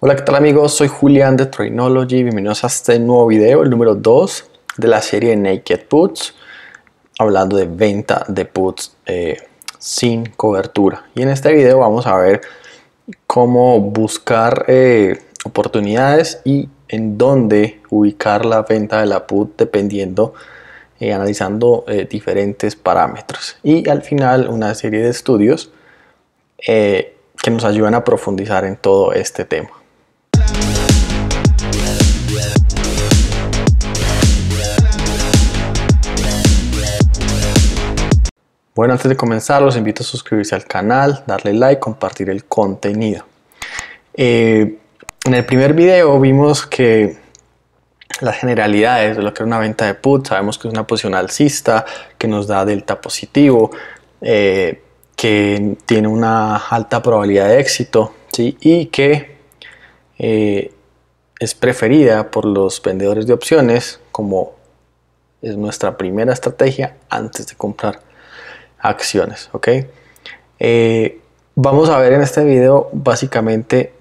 Hola, ¿qué tal amigos? Soy Julián de Trainology. Bienvenidos a este nuevo video, el número 2 de la serie Naked Puts, hablando de venta de puts eh, sin cobertura. Y en este video vamos a ver cómo buscar eh, oportunidades y en dónde ubicar la venta de la put dependiendo, y eh, analizando diferentes parámetros. Y al final una serie de estudios que nos ayudan a profundizar en todo este tema. Bueno, antes de comenzar, los invito a suscribirse al canal, darle like, compartir el contenido. Eh, en el primer video vimos que las generalidades de lo que es una venta de put, sabemos que es una posición alcista que nos da delta positivo, eh, que tiene una alta probabilidad de éxito ¿sí? y que eh, es preferida por los vendedores de opciones como es nuestra primera estrategia antes de comprar acciones, ¿ok? Eh, vamos a ver en este video, básicamente,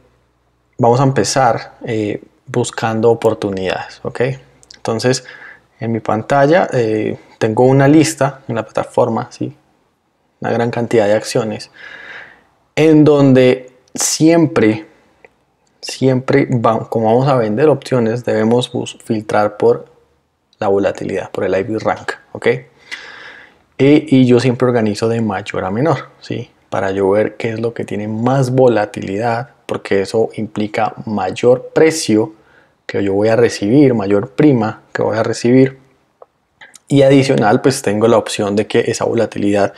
vamos a empezar eh, buscando oportunidades, ¿ok? Entonces, en mi pantalla eh, tengo una lista en la plataforma, ¿sí? Una gran cantidad de acciones, en donde siempre, siempre, como vamos a vender opciones, debemos filtrar por la volatilidad, por el IV rank, ¿ok? E, y, yo siempre organizo de mayor a menor, ¿sí? Para yo ver qué es lo que tiene más volatilidad, porque eso implica mayor precio que yo voy a recibir, mayor prima que voy a recibir. Y adicional, pues tengo la opción de que esa volatilidad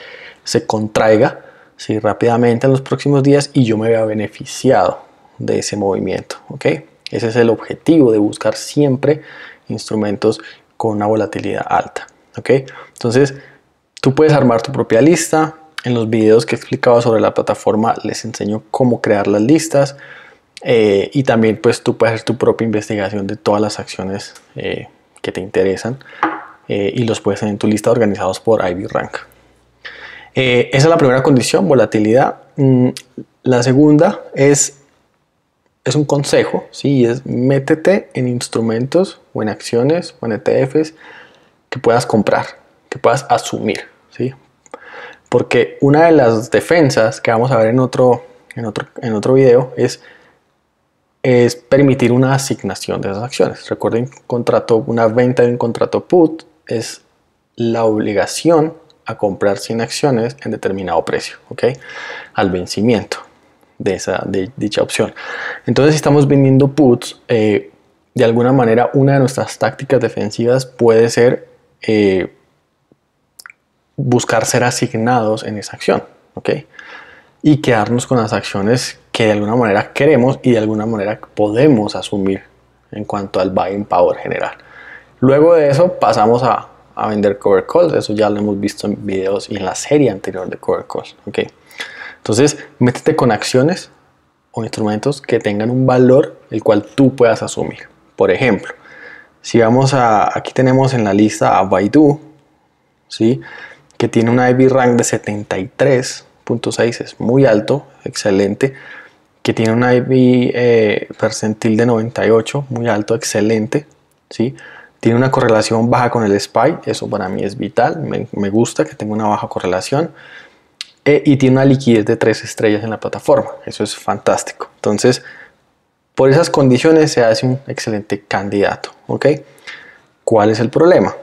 se contraiga ¿sí? rápidamente en los próximos días y yo me vea beneficiado de ese movimiento. ¿ok? Ese es el objetivo de buscar siempre instrumentos con una volatilidad alta. ¿ok? Entonces, Tú puedes armar tu propia lista. En los videos que he explicado sobre la plataforma les enseño cómo crear las listas. Eh, y también pues tú puedes hacer tu propia investigación de todas las acciones eh, que te interesan eh, y los puedes tener en tu lista organizados por Ivy Rank. esa es la primera condición, volatilidad. Mm, la segunda es, es un consejo, ¿sí? es métete en instrumentos o en acciones o en ETFs que puedas comprar puedas asumir, ¿sí? Porque una de las defensas que vamos a ver en otro, en otro, en otro video es, es permitir una asignación de esas acciones. Recuerden, contrato, una venta de un contrato put es la obligación a comprar sin acciones en determinado precio, ¿ok? Al vencimiento de, esa, de dicha opción. Entonces, si estamos vendiendo puts, eh, de alguna manera una de nuestras tácticas defensivas puede ser eh, buscar ser asignados en esa acción, ¿ok? Y quedarnos con las acciones que de alguna manera queremos y de alguna manera podemos asumir en cuanto al buying power general. Luego de eso pasamos a, vender cover calls, eso ya lo hemos visto en videos y en la serie anterior de cover calls, ¿ok? Entonces, métete con acciones o instrumentos que tengan un valor el cual tú puedas asumir. Por ejemplo, si vamos a, aquí tenemos en la lista a Baidu, ¿sí? que tiene una IV rank de 73.6, es muy alto, excelente, que tiene una IB eh, percentil de 98, muy alto, excelente, ¿sí? Tiene una correlación baja con el SPY, eso para mí es vital, me, gusta que tenga una baja correlación. Eh, y tiene una liquidez de 3 estrellas en la plataforma, eso es fantástico. Entonces, por esas condiciones se hace un excelente candidato, ¿ok? ¿Cuál es el problema?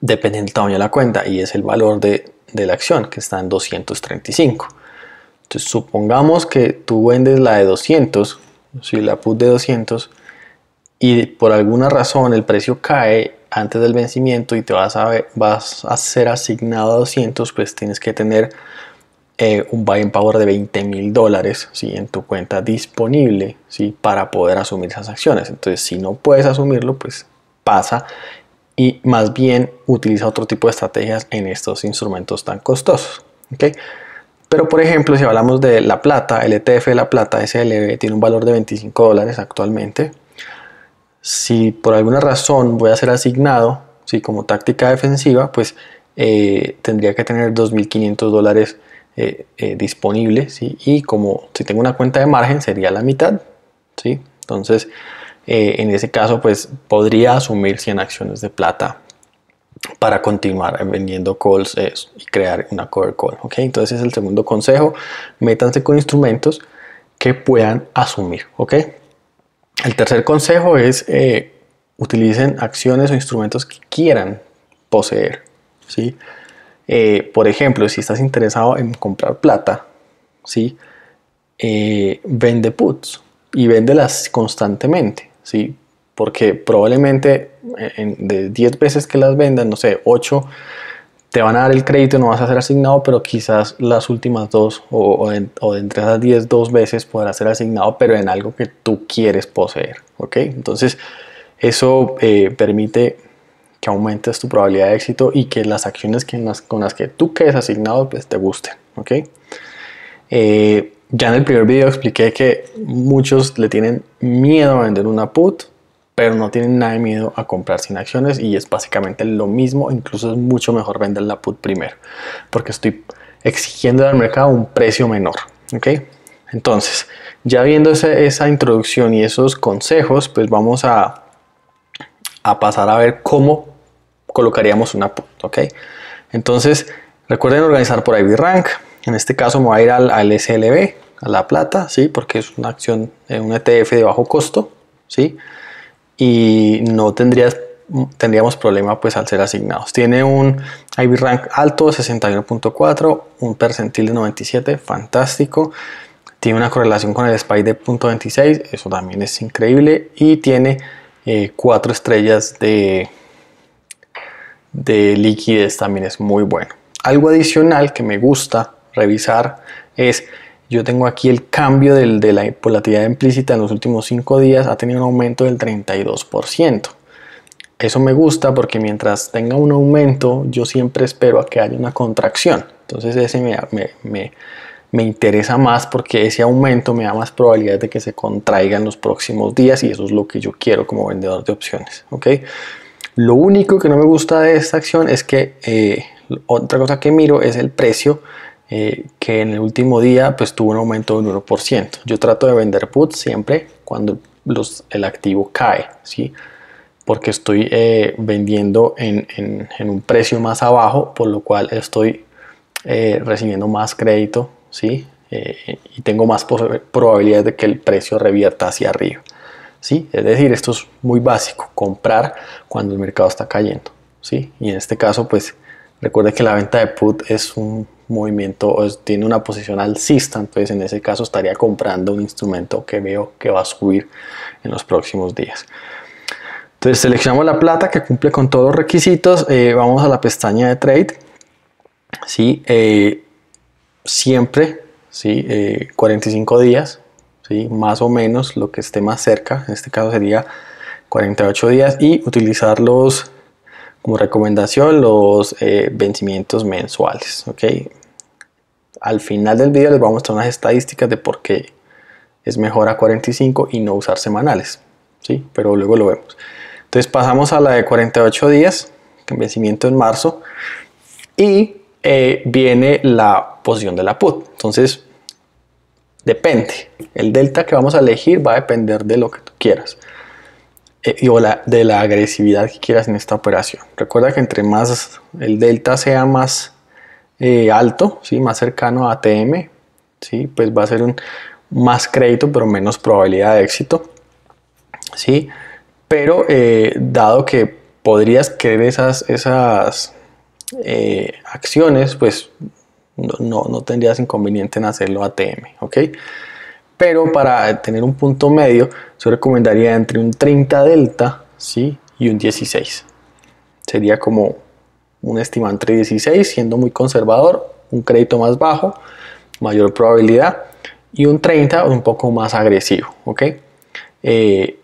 Depende del tamaño de la cuenta y es el valor de, la acción que está en 235. Entonces supongamos que tú vendes la de 200, si la put de 200 y por alguna razón el precio cae antes del vencimiento y te vas a, vas a ser asignado a 200, pues tienes que tener eh, un buy and power de 20 mil dólares en tu cuenta disponible ¿sí? para poder asumir esas acciones. Entonces, si no puedes asumirlo, pues pasa y más bien utiliza otro tipo de estrategias en estos instrumentos tan costosos. Pero por ejemplo, si hablamos de la plata, el ETF de la plata SLB tiene un valor de 25 dólares actualmente. Si por alguna razón voy a ser asignado, si como táctica defensiva, pues eh, tendría que tener 2.500 dólares eh, eh, disponibles y como si tengo una cuenta de margen sería la mitad. ¿sí? Entonces, eh, en ese caso pues podría asumir 100 acciones de plata para continuar vendiendo calls eh, y crear una cover call. Okay, Entonces el segundo consejo, métanse con instrumentos que puedan asumir. El tercer consejo es eh, utilicen acciones o instrumentos que quieran poseer. ¿sí? por ejemplo, si estás interesado en comprar plata, ¿sí? vende puts y véndelas constantemente. ¿sí? Porque probablemente eh, de 10 veces que las vendan, no sé, 8 te van a dar el crédito, y no vas a ser asignado, pero quizás las últimas dos o, o, de entre esas 10, dos veces podrás ser asignado, pero en algo que tú quieres poseer, ¿ok? Entonces, eso eh, permite que aumentes tu probabilidad de éxito y que las acciones que, con las que tú quedes asignado pues, te gusten. ¿ok? Eh, ya en el primer video expliqué que muchos le tienen miedo a vender una put, pero no tienen nada de miedo a comprar sin acciones y es básicamente lo mismo, incluso es mucho mejor vender la put primero, porque estoy exigiendo al mercado un precio menor, ¿ok? Entonces, ya viendo esa, introducción y esos consejos, pues vamos a, a pasar a ver cómo colocaríamos una put, ¿ok? Entonces, recuerden organizar por Ivy Rank, en este caso me voy a ir al, SLB, a La Plata, ¿sí? porque es una acción, eh, un ETF de bajo costo, ¿sí? y no tendrías, tendríamos problema pues al ser asignados. Tiene un IB rank alto, 61.4, un percentil de 97, fantástico. Tiene una correlación con el SPY de 0.26, eso también es increíble. Y tiene eh, cuatro estrellas de, de liquidez, también es muy bueno. Algo adicional que me gusta revisar es, yo tengo aquí el cambio de la volatilidad implícita en los últimos 5 días, ha tenido un aumento del 32%. Eso me gusta porque mientras tenga un aumento, yo siempre espero a que haya una contracción. Entonces ese me, me, me, interesa más porque ese aumento me da más probabilidad de que se contraiga en los próximos días y eso es lo que yo quiero como vendedor de opciones. ¿ok? Lo único que no me gusta de esta acción es que eh, otra cosa que miro es el precio eh, que en el último día pues tuvo un aumento de 1%. Yo trato de vender puts siempre cuando los, el activo cae, ¿sí? porque estoy eh, vendiendo en, un precio más abajo, por lo cual estoy eh, recibiendo más crédito ¿sí? y tengo más probabilidades de que el precio revierta hacia arriba. ¿sí? Es decir, esto es muy básico, comprar cuando el mercado está cayendo. ¿sí? Y en este caso pues Recuerde que la venta de put es un movimiento, tiene una posición alcista, entonces en ese caso estaría comprando un instrumento que veo que va a subir en los próximos días. Entonces seleccionamos la plata que cumple con todos los requisitos, eh, vamos a la pestaña de trade, ¿sí? Eh, siempre ¿sí? 45 eh, días, más o menos lo que esté más cerca, en este caso sería 48 días y utilizar los como recomendación los eh, vencimientos mensuales. ¿okay? Al final del video les voy a mostrar unas estadísticas de por qué es mejor a 45 y no usar semanales. ¿sí? Pero luego lo vemos. Entonces pasamos a la de 48 días, vencimiento en marzo. Y eh, viene la posición de la put. Entonces, depende. El delta que vamos a elegir va a depender de lo que tú quieras. Eh, o de la agresividad que quieras en esta operación. Recuerda que entre más el delta sea más eh, alto, ¿sí? más cercano a ATM, ¿sí? pues va a ser un, más crédito pero menos probabilidad de éxito. ¿sí? Pero eh, dado que podrías querer esas, esas acciones, pues no, tendrías inconveniente en hacerlo ATM. ¿ok? Pero para tener un punto medio, se recomendaría entre un 30 delta ¿sí? y un 16. Sería como un estimante entre 16, siendo muy conservador, un crédito más bajo, mayor probabilidad, y un 30 un poco más agresivo. ¿ok? Eh,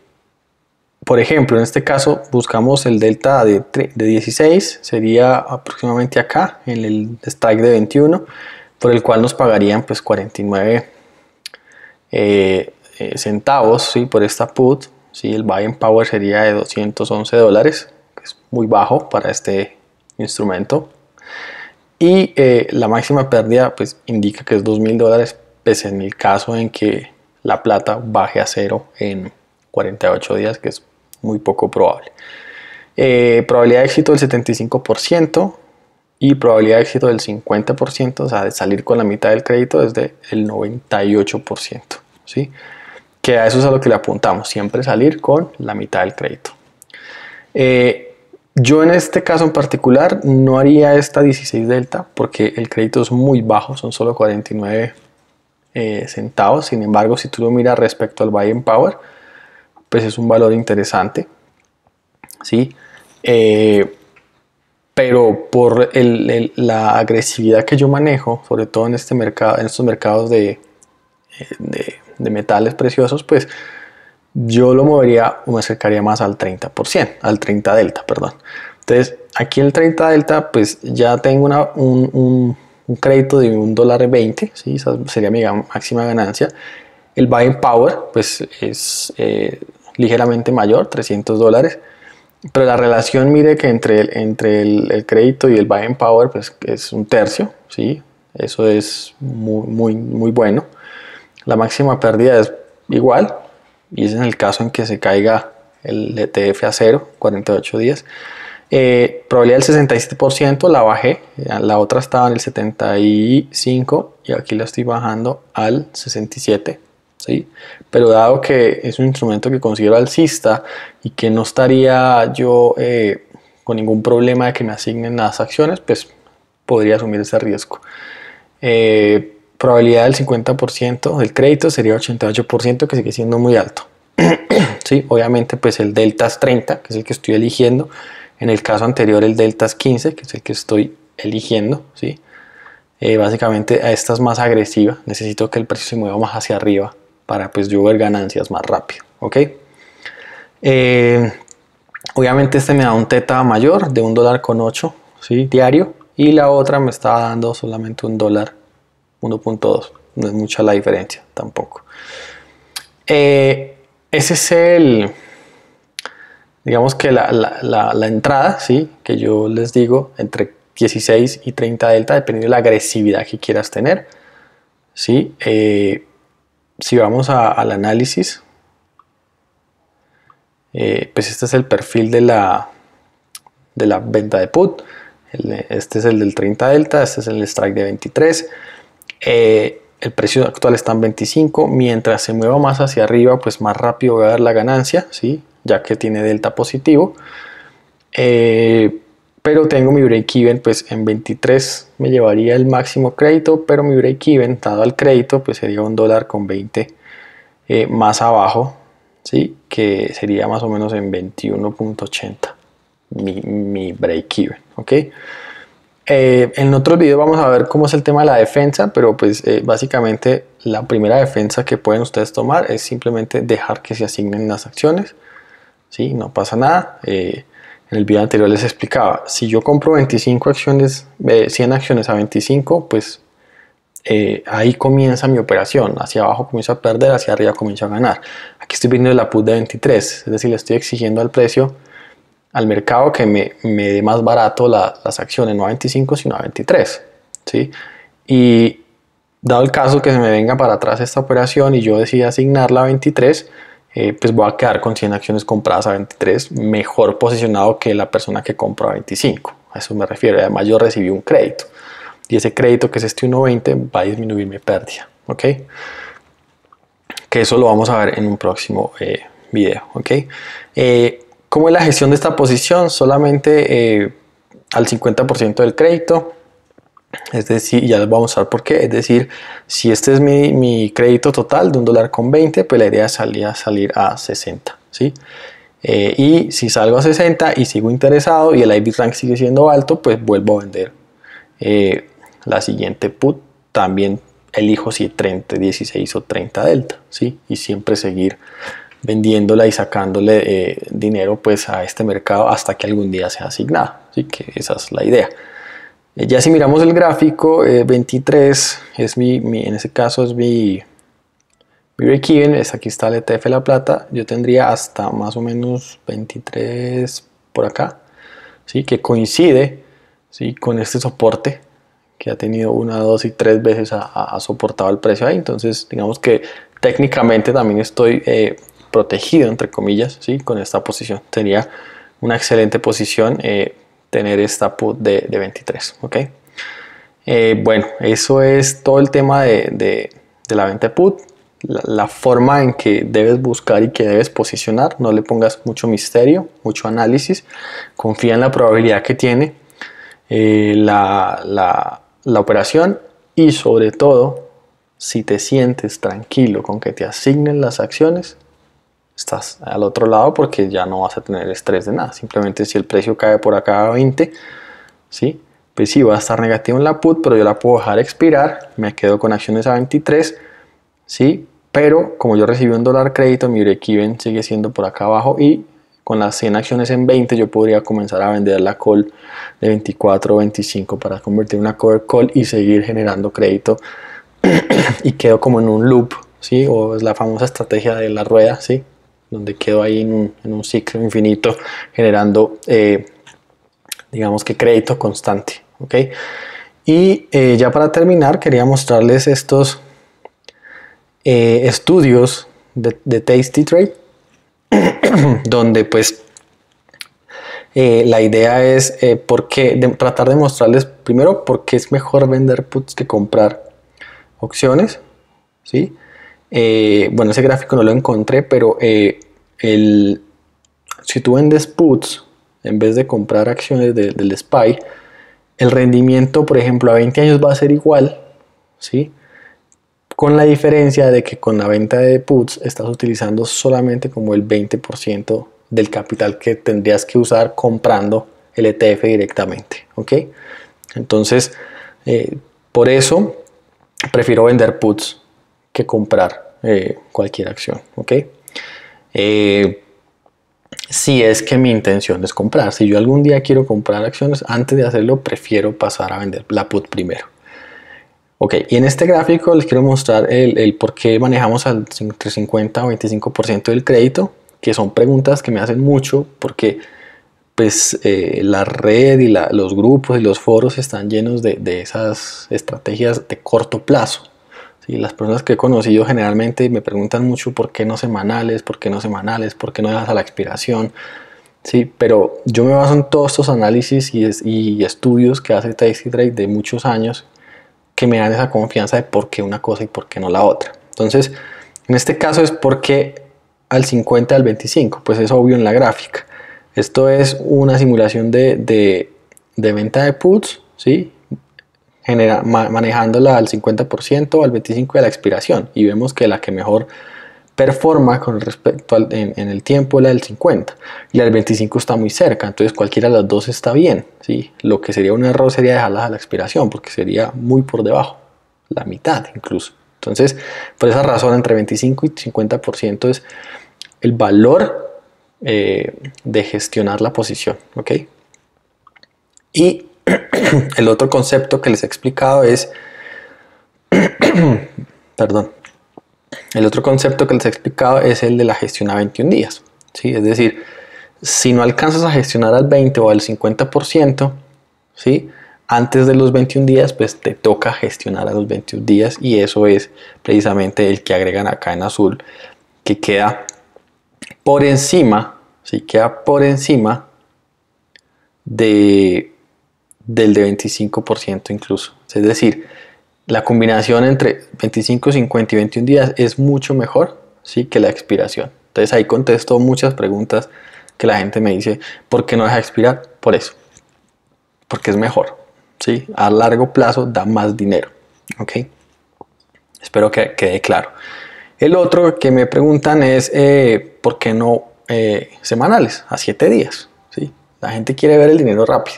por ejemplo, en este caso buscamos el delta de, 16, sería aproximadamente acá, en el strike de 21, por el cual nos pagarían pues 49 eh, centavos ¿sí? por esta put. ¿sí? El buy in power sería de 211 dólares, que es muy bajo para este instrumento. Y eh, la máxima pérdida pues, indica que es 2.000 dólares, pese en el caso en que la plata baje a cero en 48 días, que es muy poco probable. Eh, probabilidad de éxito del 75% y probabilidad de éxito del 50%, o sea, de salir con la mitad del crédito es del 98%. ¿sí? Que a eso es a lo que le apuntamos, siempre salir con la mitad del crédito. Eh, yo en este caso en particular no haría esta 16 delta porque el crédito es muy bajo, son solo 49 eh, centavos. Sin embargo, si tú lo miras respecto al buy and power, pues es un valor interesante. ¿sí? Eh, pero por la agresividad que yo manejo, sobre todo en, este mercado, en estos mercados de, de metales preciosos, pues yo lo movería o me acercaría más al 30%, al 30 delta, perdón. Entonces, aquí el 30 delta, pues ya tengo un, crédito de un dólar 20, ¿sí? sería mi máxima ganancia. El buying power, pues es eh, ligeramente mayor, 300 dólares. Pero la relación, mire que entre el, entre el, crédito y el buying power, pues es un tercio, ¿sí? Eso es muy, muy, muy bueno. La máxima pérdida es igual y es en el caso en que se caiga el ETF a 0, 48 días. Eh, probabilidad del 67%, la bajé, la otra estaba en el 75 y aquí la estoy bajando al 67. ¿sí? Pero dado que es un instrumento que considero alcista y que no estaría yo eh, con ningún problema de que me asignen las acciones, pues podría asumir ese riesgo. Eh, probabilidad del 50% del crédito sería 88%, que sigue siendo muy alto. sí, obviamente, pues el delta es 30, que es el que estoy eligiendo. En el caso anterior, el delta es 15, que es el que estoy eligiendo. ¿sí? Eh, básicamente, a esta es más agresiva. Necesito que el precio se mueva más hacia arriba para pues yo ver ganancias más rápido. ¿ok? Eh, obviamente, este me da un teta mayor de un dólar con 8 ¿sí? diario. Y la otra me estaba dando solamente un dólar 1.2. No es mucha la diferencia tampoco. Eh, ese es el, digamos que la, entrada, ¿sí? que yo les digo, entre 16 y 30 delta, dependiendo de la agresividad que quieras tener. ¿sí? Eh, si vamos al análisis, eh, pues este es el perfil de la, de la venta de put. este es el del 30 delta, este es el strike de 23. Eh, el precio actual está en 25. Mientras se mueva más hacia arriba, pues más rápido va a dar la ganancia, ¿sí? ya que tiene delta positivo. Eh, pero tengo mi break-even, pues en 23 me llevaría el máximo crédito, pero mi break-even dado al crédito, pues sería un dólar con 20 eh, más abajo, ¿sí? que sería más o menos en 21.80 mi, mi break-even. ¿ok? Eh, en otro vídeo vamos a ver cómo es el tema de la defensa, pero pues eh, básicamente la primera defensa que pueden ustedes tomar es simplemente dejar que se asignen las acciones. ¿sí? No pasa nada. Eh, en el video anterior les explicaba, si yo compro 25 acciones, 100 acciones a 25, pues ahí comienza mi operación. Hacia abajo comienzo a perder, hacia arriba comienzo a ganar. Aquí estoy viendo la put de 23, es decir, le estoy exigiendo al precio al mercado que me, me dé más barato las acciones, no a 25 sino a 23. ¿sí? Y dado el caso que se me venga para atrás esta operación y yo decida asignarla a 23, eh, pues voy a quedar con 100 acciones compradas a 23, mejor posicionado que la persona que compra a 25. A eso me refiero. Además yo recibí un crédito y ese crédito que es este 1.20 va a disminuir mi pérdida. ¿Ok? Que eso lo vamos a ver en un próximo eh, video. ¿Ok? Eh, ¿Cómo es la gestión de esta posición? Solamente eh, al 50% del crédito. Es decir, ya les voy a mostrar por qué. Es decir, si este es mi, crédito total de un dólar con 20, pues la idea es salir a 60. ¿sí? Eh, y si salgo a 60 y sigo interesado y el IB rank sigue siendo alto, pues vuelvo a vender. Eh, la siguiente put también elijo si 30, 16 o 30 delta. ¿sí? Y siempre seguir vendiéndola y sacándole eh, dinero pues a este mercado hasta que algún día sea asignado. Así que esa es la idea. Eh, ya si miramos el gráfico, 23 eh, es mi, en ese caso es mi, mi break even, es aquí está el ETF La Plata, yo tendría hasta más o menos 23 por acá, ¿sí? que coincide ¿sí? con este soporte que ha tenido una, dos y tres veces ha, soportado el precio ahí. Entonces, digamos que técnicamente también estoy protegido, entre comillas, ¿sí? con esta posición. Sería una excelente posición eh, tener esta put de, 23. ¿ok? Eh, bueno, eso es todo el tema de, la venta put. La, forma en que debes buscar y que debes posicionar. No le pongas mucho misterio, mucho análisis. Confía en la probabilidad que tiene eh, la operación y sobre todo, si te sientes tranquilo con que te asignen las acciones, estás al otro lado porque ya no vas a tener estrés de nada. Simplemente si el precio cae por acá a 20, ¿sí? pues sí va a estar negativo en la put, pero yo la puedo dejar expirar, me quedo con acciones a 23, ¿sí? pero como yo recibí un dólar crédito, mi break-even sigue siendo por acá abajo y con las 100 acciones en 20 yo podría comenzar a vender la call de 24 o 25 para convertir en una cover call y seguir generando crédito y quedo como en un loop, ¿sí? o es la famosa estrategia de la rueda, ¿sí? donde quedo ahí en un, ciclo infinito generando, eh, digamos que crédito constante. ¿ok? Y eh, ya para terminar, quería mostrarles estos eh, estudios de, de, Tasty Trade, donde pues la idea es porque tratar de mostrarles primero por qué es mejor vender puts que comprar opciones, ¿sí? Eh, bueno, ese gráfico no lo encontré, pero eh, si tú vendes puts en vez de comprar acciones del SPY, el rendimiento, por ejemplo, a 20 años va a ser igual, ¿sí? Con la diferencia de que con la venta de puts estás utilizando solamente como el 20% del capital que tendrías que usar comprando el ETF directamente, ¿ok? Entonces, eh, por eso prefiero vender puts que comprar eh, cualquier acción, ¿ok? Eh, si es que mi intención es comprar, si yo algún día quiero comprar acciones, antes de hacerlo prefiero pasar a vender la put primero. Ok, y en este gráfico les quiero mostrar el, por qué manejamos entre 50 o 25% del crédito, que son preguntas que me hacen mucho porque pues eh, la red y los grupos y los foros están llenos de esas estrategias de corto plazo, Sí, las personas que he conocido generalmente me preguntan mucho por qué no semanales, por qué no semanales, por qué no dejas a la expiración. Sí, pero yo me baso en todos estos análisis y, estudios que hace Tasty Trade de muchos años que me dan esa confianza de por qué una cosa y por qué no la otra. Entonces, en este caso es porque al 50 al 25, pues es obvio en la gráfica. Esto es una simulación de, de, de venta de puts, ¿sí? manejándola al 50%, o al 25% de la expiración. Y vemos que la que mejor performa con respecto al, en, el tiempo la del 50 y la del 25 está muy cerca entonces cualquiera de las dos está bien ¿sí? lo que sería un error sería dejarlas a la expiración porque sería muy por debajo la mitad incluso entonces por esa razón entre 25 y 50% es el valor eh, de gestionar la posición y el otro concepto que les he explicado es, perdón, el otro concepto que les he explicado es el de la gestión a 21 días. ¿sí? Es decir, si no alcanzas a gestionar al 20 o al 50%, ¿sí? antes de los 21 días, pues te toca gestionar a los 21 días y eso es precisamente el que agregan acá en azul, que queda por encima, ¿sí? queda por encima de del de 25% incluso. Es decir, la combinación entre 25, 50 y 21 días es mucho mejor ¿sí? que la expiración. Entonces ahí contesto muchas preguntas que la gente me dice, ¿por qué no deja expirar? Por eso, porque es mejor. ¿sí? A largo plazo da más dinero. ¿okay? Espero que quede claro. El otro que me preguntan es, eh, ¿por qué no eh, semanales? A 7 días. ¿sí? La gente quiere ver el dinero rápido.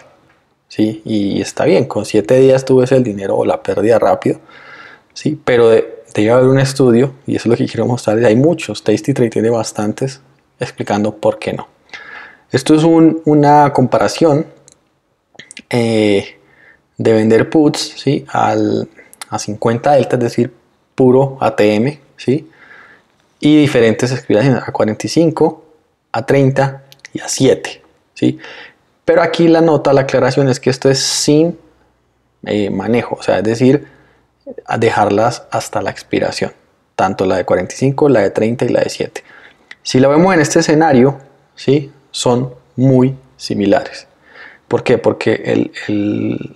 Y está bien, con siete días tú ves el dinero o la pérdida rápido, ¿sí? Pero a haber un estudio, y eso es lo que quiero mostrar. hay muchos, Tasty Trade tiene bastantes, explicando por qué no. Esto es una comparación eh, de vender puts ¿sí? a 50 delta, es decir, puro ATM, ¿sí? y diferentes escritas a 45, a 30 y a 7. ¿sí? Pero aquí la nota, la aclaración es que esto es sin eh, manejo, o sea, es decir, dejarlas hasta la expiración, tanto la de 45, la de 30 y la de 7. Si la vemos en este escenario, ¿sí? son muy similares. ¿Por qué? Porque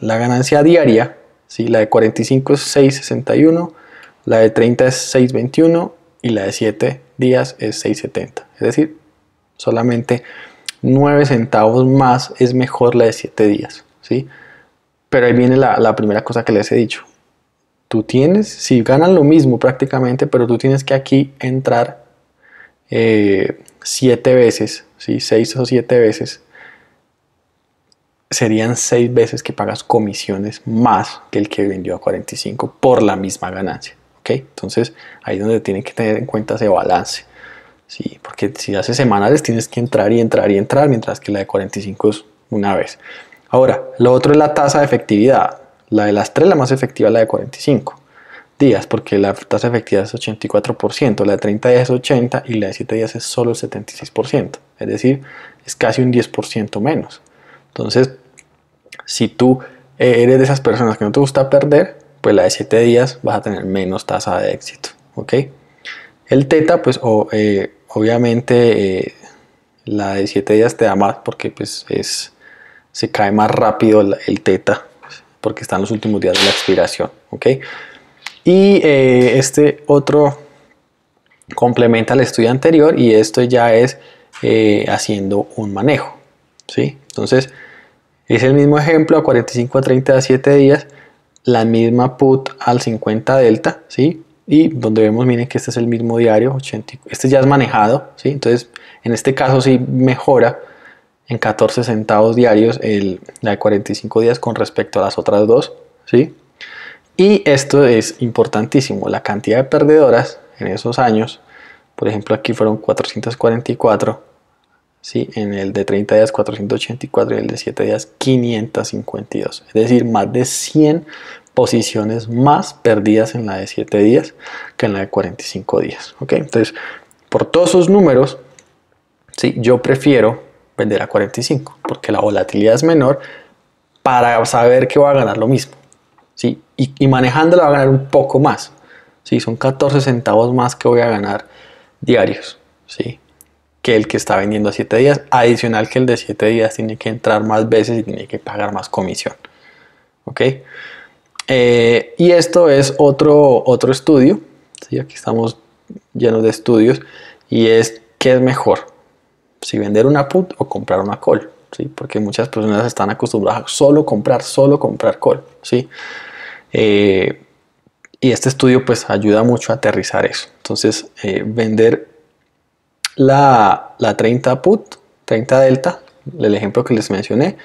la ganancia diaria, la de 45 es 6,61, la de 30 es 6,21 y la de 7 días es 6,70. Es decir, solamente 9 centavos más es mejor la de 7 días, ¿sí? Pero ahí viene la, primera cosa que les he dicho. Tú tienes, si ganan lo mismo prácticamente, pero tú tienes que aquí entrar 7 eh, veces, ¿sí? 6 o 7 veces. Serían 6 veces que pagas comisiones más que el que vendió a 45 por la misma ganancia. ¿ok? Entonces ahí es donde tienen que tener en cuenta ese balance. Sí, porque si hace semanales tienes que entrar y entrar y entrar, mientras que la de 45 es una vez. Ahora, lo otro es la tasa de efectividad. La de las tres, la más efectiva la de 45 días, porque la tasa efectiva es 84%, la de 30 días es 80% y la de 7 días es solo el 76%, es decir, es casi un 10% menos. Entonces, si tú eres de esas personas que no te gusta perder, pues la de 7 días vas a tener menos tasa de éxito, ¿ok? El teta, pues, o eh, obviamente eh, la de 7 días te da más porque pues es, se cae más rápido el, teta porque están los últimos días de la expiración. Y eh, este otro complementa el estudio anterior y esto ya es eh, haciendo un manejo. ¿sí? Entonces es el mismo ejemplo a 45 a 30 a 7 días, la misma put al 50 delta, ¿sí? y donde vemos, miren que este es el mismo diario, 80, este ya es manejado, ¿sí? entonces en este caso sí mejora en 14 centavos diarios el, la de 45 días con respecto a las otras dos. ¿sí? Y esto es importantísimo, la cantidad de perdedoras en esos años, por ejemplo aquí fueron 444, ¿sí? en el de 30 días 484 y el de 7 días 552, es decir, más de 100 posiciones más perdidas en la de 7 días que en la de 45 días. ¿ok? Entonces, por todos sus números, ¿sí? yo prefiero vender a 45 porque la volatilidad es menor para saber que voy a ganar lo mismo. ¿sí? Y, y va a ganar un poco más. ¿sí? Son 14 centavos más que voy a ganar diarios. ¿sí? que el que está vendiendo a 7 días, adicional que el de 7 días tiene que entrar más veces y tiene que pagar más comisión. ¿Ok? Eh, y esto es otro, otro estudio, ¿sí? aquí estamos llenos de estudios, y es qué es mejor, si vender una put o comprar una call, ¿sí? porque muchas personas están acostumbradas a solo comprar, solo comprar call. ¿sí? Eh, y este estudio pues ayuda mucho a aterrizar eso. Entonces, eh, vender la, la 30 put, 30 delta, el ejemplo que les mencioné,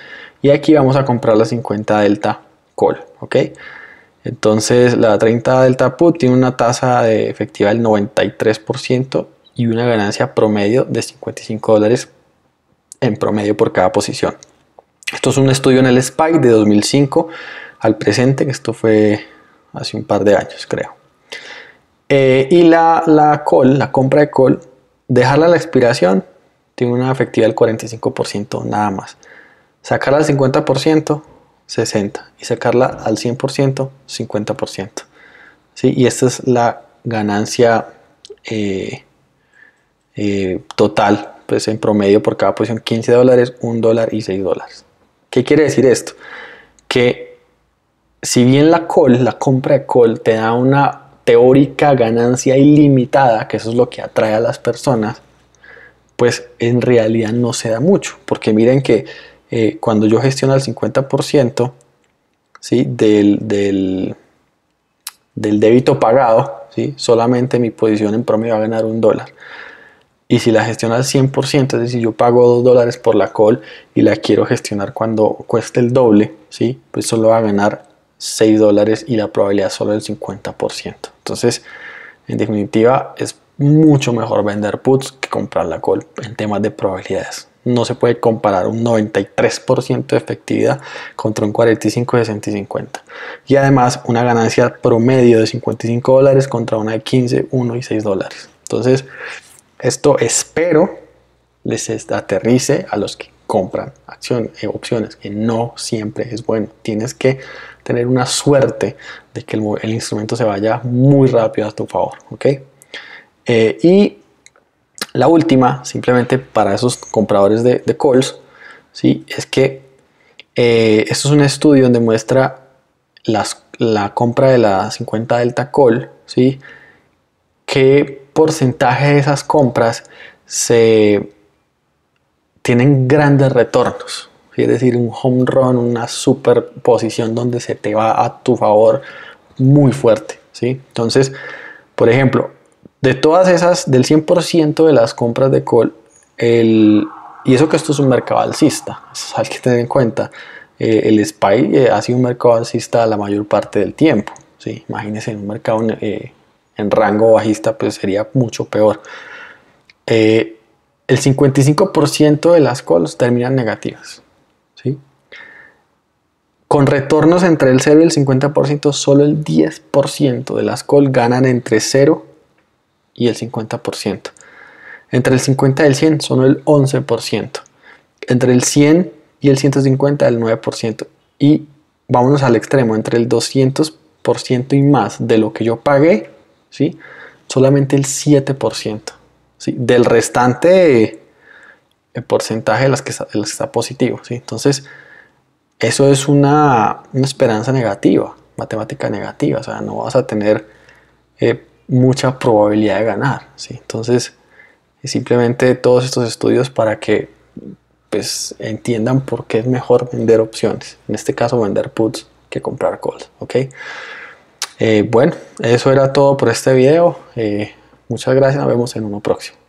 y aquí vamos a comprar la 50 delta call. ¿ok? Entonces la 30 Delta Put tiene una tasa de efectiva del 93% y una ganancia promedio de 55 dólares en promedio por cada posición. Esto es un estudio en el SPY de 2005 al presente, esto fue hace un par de años creo. Eh, y la, la call, la compra de call, dejarla a la expiración tiene una efectiva del 45% nada más. Sacarla al 50% 60 y sacarla al 100%, 50%. ¿sí? Y esta es la ganancia eh, eh, total, pues en promedio por cada posición 15 dólares, 1 dólar y 6 dólares. ¿Qué quiere decir esto? Que si bien la call, la compra de call, te da una teórica ganancia ilimitada, que eso es lo que atrae a las personas, pues en realidad no se da mucho, porque miren que eh, cuando yo gestiono el 50% del, del, débito pagado, ¿sí? solamente mi posición en promedio va a ganar un dólar. Y si la gestiono al 100%, es decir, yo pago 2 dólares por la call y la quiero gestionar cuando cueste el doble, ¿sí? pues solo va a ganar 6 dólares y la probabilidad solo del 50%. Entonces, en definitiva, es mucho mejor vender puts que comprar la call en temas de probabilidades no se puede comparar un 93% de efectividad contra un 45, de y 50. Y además una ganancia promedio de 55 dólares contra una de 15, 1 y 6 dólares. Entonces, esto espero les aterrice a los que compran acciones, eh, opciones, que no siempre es bueno. Tienes que tener una suerte de que el, instrumento se vaya muy rápido a tu favor. Eh, la última, simplemente para esos compradores de, de calls, ¿sí? es que eh, esto es un estudio donde muestra las, la compra de la 50 Delta Call, ¿sí? qué porcentaje de esas compras tienen grandes retornos, es decir, un home run, una superposición donde se te va a tu favor muy fuerte. ¿sí? Entonces, por ejemplo, de todas esas, del 100% de las compras de call, el, y eso que esto es un mercado alcista, eso hay que tener en cuenta, eh, el SPY eh, ha sido un mercado alcista la mayor parte del tiempo. ¿sí? Imagínense en un mercado eh, en rango bajista, pues sería mucho peor. el 55% de las calls terminan negativas. ¿sí? Con retornos entre el 0 y el 50%, solo el 10% de las calls ganan entre 0 y el 50%. Entre el 50 y el 100 son el 11%. Entre el 100 y el 150 el 9%. Y vámonos al extremo, entre el 200% y más de lo que yo pagué, ¿sí? solamente el 7%. ¿sí? Del restante el eh, porcentaje de las que está, positivo. ¿sí? Entonces, eso es una, esperanza negativa, matemática negativa. O sea, no vas a tener eh, mucha probabilidad de ganar. ¿sí? Entonces, simplemente todos estos estudios para que pues, entiendan por qué es mejor vender opciones. En este caso, vender puts que comprar calls. ¿ok? Eh, bueno, eso era todo por este video. Eh, muchas gracias, nos vemos en uno próximo.